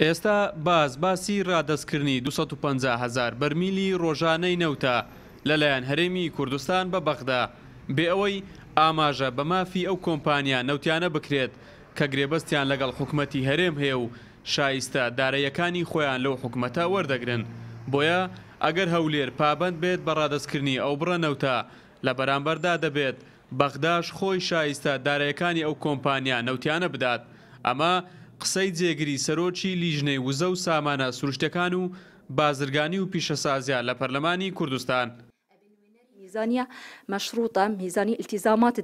ئێستا باز باسی ڕادەستکردنی 250هزار بەرمیلی ڕۆژانەی نەوتە لەلایەن هەرێمی کوردستان بە بەغدا بێ ئەوەی ئاماژە بە مافی ئەو کۆمپانیا نەوتیانە بکرێت کە گرێبەستیان لەگەڵ حکوومەتتی هەرێم هەیە و شایستە دارەیەکانی خۆیان لەو حکوومەتە وەردەگرن بۆیە ئەگەر هەولێر پابند بێت بە ڕادستکردنی ئەو بڕە نەوتە لە بەرامبەردا دەبێت بەغداش خۆی شایستە دارەیەکانی ئەو کۆمپانیا نەوتیانە بدات ئەمە قسەی جێگری سەرۆکی لیژنەی وزە و سامانە سروشتەکان و بازرگانی و پیشەسازیا لە پەرلەمانی کوردستان. ميزانية مشروطة ميزانية التزامات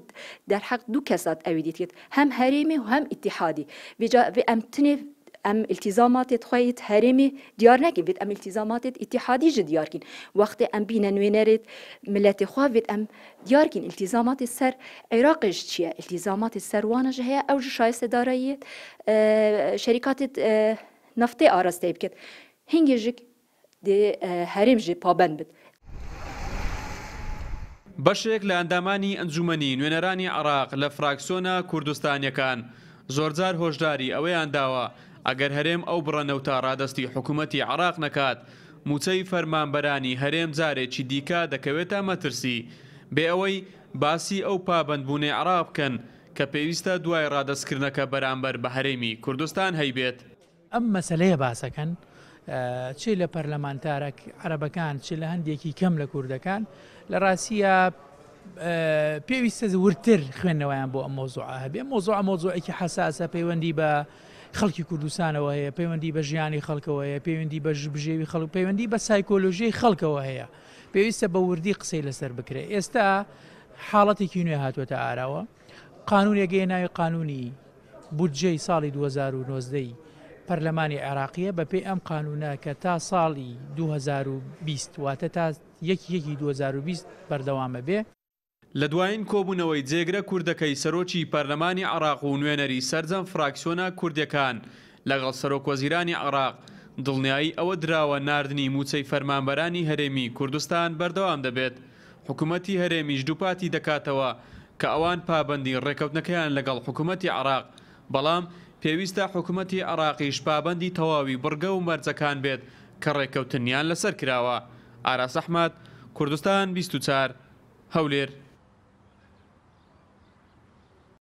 در حق دو كسات أويديت هم هريمي وهم اتحادي بجا بأمتني ام التزامات خویت هرمي ديار نکن بيت ام التزامات اتحادي جد دیار کن وقتی ام بينا نوینرد ملاتي خواه بيت ام دیار کن التزامات السر عراق چیه التزامات السر وانا هیا او شایسته داراییت اه، شرکات اه، نفتی آرسته بکد هنگی دي اه هرم جي بابن بيت بەشێک لاندماني ئەندامانی نوينراني عراق لفراكسونا فراکسۆنە کوردستانیەکان زورزار هۆشداری ئەوەیان داوە ئەگەر هەرێم ئەو بڕەنەوت تا ڕادستی حکوومەتتی عراق نکات موچەی فەرمانبەرانی هەرێم جارێکی دیکە دەکەوێتە مەترسی بێ ئەوەی باسی ئەو پابندبوونی عراق بکەن کە پێویستە دوای ڕادستکردنەکە بەرامبەر بە هەرێمی کوردستان هەیبێت ئەم مەسلەیە باسەکەن چی لە پەرلەمانتارە عربەکان چ لە هەندێکی کەم لە کوردەکان لە ڕاستە پێویستە زورتر خوێندنەوەیان بۆ ئەم مۆزوع هەبێ مۆزوع مۆزوعێکی حساسە پەیوەندی بە خەڵکی کوردستانەوە هەیە پەیوەندی بە ژیانی خەڵکەوە هەیە پەیوەندی بە ژبژێوی خەڵ پەیوەندی بە سایکۆلۆژیی خەڵکەوە هەیە پێویستە بە وردی قسەی لەسەر بکرێت ئێستا حاڵەتێکی نوێ هاتووەتە ئاراوە قانونێگەی ناوی قانونی بودجەی ساڵی 2009ی پەرلەمانی عێراقیە بە پێی ئەم قانونە کە تا ساڵی 2020 واتە تا یەکی یەکی 2020 بەردەوامە بێ لە دوایین کۆبوونەوەی جێگرە کوردەکەی سەرۆکی پەرلەمانی عراق و نوێنەری سەرجەم فراکسیۆنە کوردەکان لەگەڵ سەرۆکۆزیرانی عراق دڵنیایی ئەوە دراوە نردنی موچەی فەرمانبەرانی هەرێمی کوردستان بەردەوام دەبێت حکوومەتتی هەرێمیش دووپاتی دەکاتەوە کە ئەوان پابندی ڕێکەوتنەکەیان لەگەڵ حکوومەتتی عراق بەڵام پێویستە حکوومەتتی عراقیش پابندی تەواوی بڕگە و مەرجەکان بێت کە ڕێکەوتنیان لەسەر کراوە ئاراسەحمد کوردستان 24 هەولێر